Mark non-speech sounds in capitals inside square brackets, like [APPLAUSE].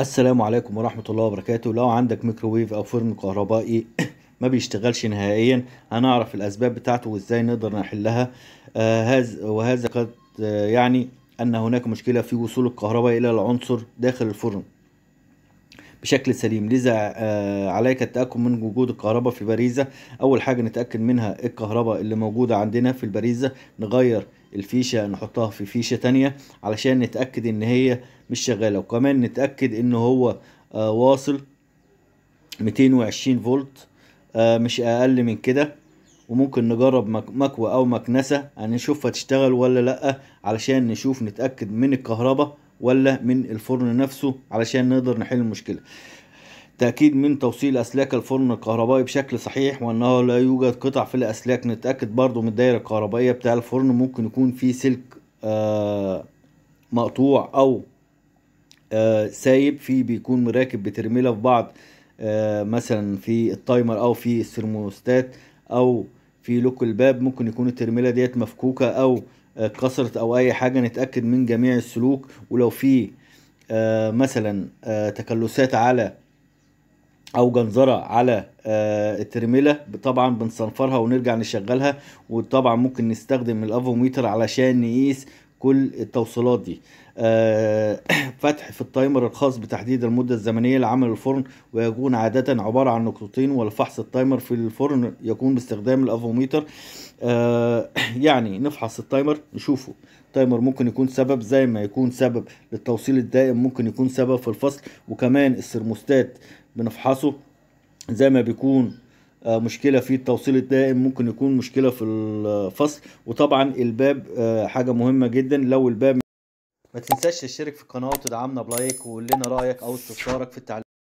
السلام عليكم ورحمة الله وبركاته لو عندك ميكروويف أو فرن كهربائي [COUGHS] ما بيشتغلش نهائيا هنعرف الأسباب بتاعته وإزاي نقدر نحلها آه وهذا قد آه يعني أن هناك مشكلة في وصول الكهرباء إلى العنصر داخل الفرن بشكل سليم لذا آه عليك التأكد من وجود الكهرباء في باريزة أول حاجة نتأكد منها الكهرباء اللي موجودة عندنا في الباريزة نغير الفيشة نحطها في فيشة تانية علشان نتأكد ان هي مش شغالة وكمان نتأكد ان هو آه واصل 220 فولت آه مش اقل من كده وممكن نجرب مكوة او مكنسة هنشوف يعني هتشتغل ولا لا علشان نشوف نتأكد من الكهرباء ولا من الفرن نفسه علشان نقدر نحل المشكلة تأكيد من توصيل أسلاك الفرن الكهربائي بشكل صحيح وأنه لا يوجد قطع في الأسلاك نتأكد برضو من الدايرة الكهربائية بتاع الفرن ممكن يكون في سلك آه، مقطوع أو آه، سايب في بيكون مراكب بترميله في بعض آه، مثلا في التايمر أو في السيرموستات أو في لوك الباب ممكن يكون الترميله ديت مفكوكه او اتكسرت او اي حاجه نتاكد من جميع السلوك ولو في مثلا تكلسات على او جنزره على آه، الترميله طبعا بنصنفرها ونرجع نشغلها وطبعا ممكن نستخدم الافوميتر علشان نقيس كل التوصيلات دي آه [CLEARS THROAT] فتح في التايمر الخاص بتحديد المدة الزمنية لعمل الفرن ويكون عادة عبارة عن نقطتين ولفحص التايمر في الفرن يكون باستخدام الافوميتر آه [CLEARS THROAT] يعني نفحص التايمر نشوفه التايمر ممكن يكون سبب زي ما يكون سبب للتوصيل الدائم ممكن يكون سبب في الفصل وكمان السرموستات بنفحصه زي ما بيكون آه، مشكله في التوصيل الدائم ممكن يكون مشكله في الفصل وطبعا الباب آه، حاجه مهمه جدا لو الباب ما تنساش تشترك في القناه وتدعمنا بلايك وقول لنا رايك او استفسارك في التعليقات